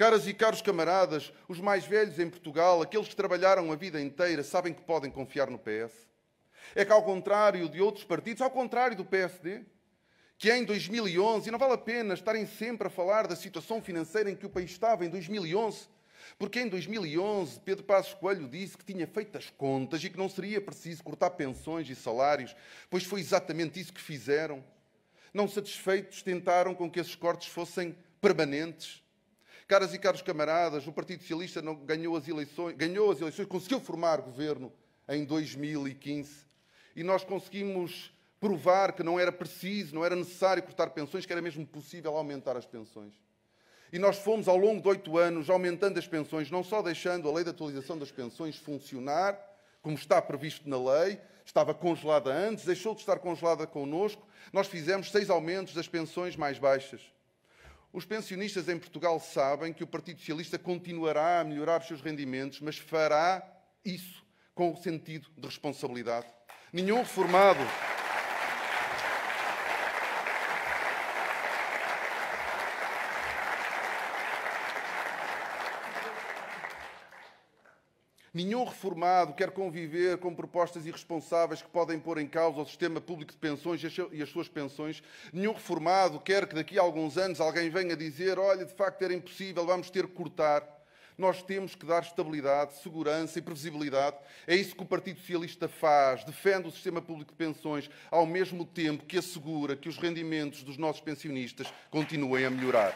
Caras e caros camaradas, os mais velhos em Portugal, aqueles que trabalharam a vida inteira, sabem que podem confiar no PS. É que, ao contrário de outros partidos, ao contrário do PSD, que em 2011, e não vale a pena estarem sempre a falar da situação financeira em que o país estava em 2011, porque em 2011 Pedro Passos Coelho disse que tinha feito as contas e que não seria preciso cortar pensões e salários, pois foi exatamente isso que fizeram. Não satisfeitos, tentaram com que esses cortes fossem permanentes Caras e caros camaradas, o Partido Socialista não ganhou as eleições, ganhou as eleições, conseguiu formar governo em 2015 e nós conseguimos provar que não era preciso, não era necessário cortar pensões, que era mesmo possível aumentar as pensões. E nós fomos, ao longo de oito anos, aumentando as pensões, não só deixando a lei de atualização das pensões funcionar, como está previsto na lei, estava congelada antes, deixou de estar congelada connosco, nós fizemos seis aumentos das pensões mais baixas. Os pensionistas em Portugal sabem que o Partido Socialista continuará a melhorar os seus rendimentos, mas fará isso com o sentido de responsabilidade. Nenhum reformado Nenhum reformado quer conviver com propostas irresponsáveis que podem pôr em causa o sistema público de pensões e as suas pensões. Nenhum reformado quer que daqui a alguns anos alguém venha dizer: olha, de facto era impossível, vamos ter que cortar. Nós temos que dar estabilidade, segurança e previsibilidade. É isso que o Partido Socialista faz. Defende o sistema público de pensões ao mesmo tempo que assegura que os rendimentos dos nossos pensionistas continuem a melhorar.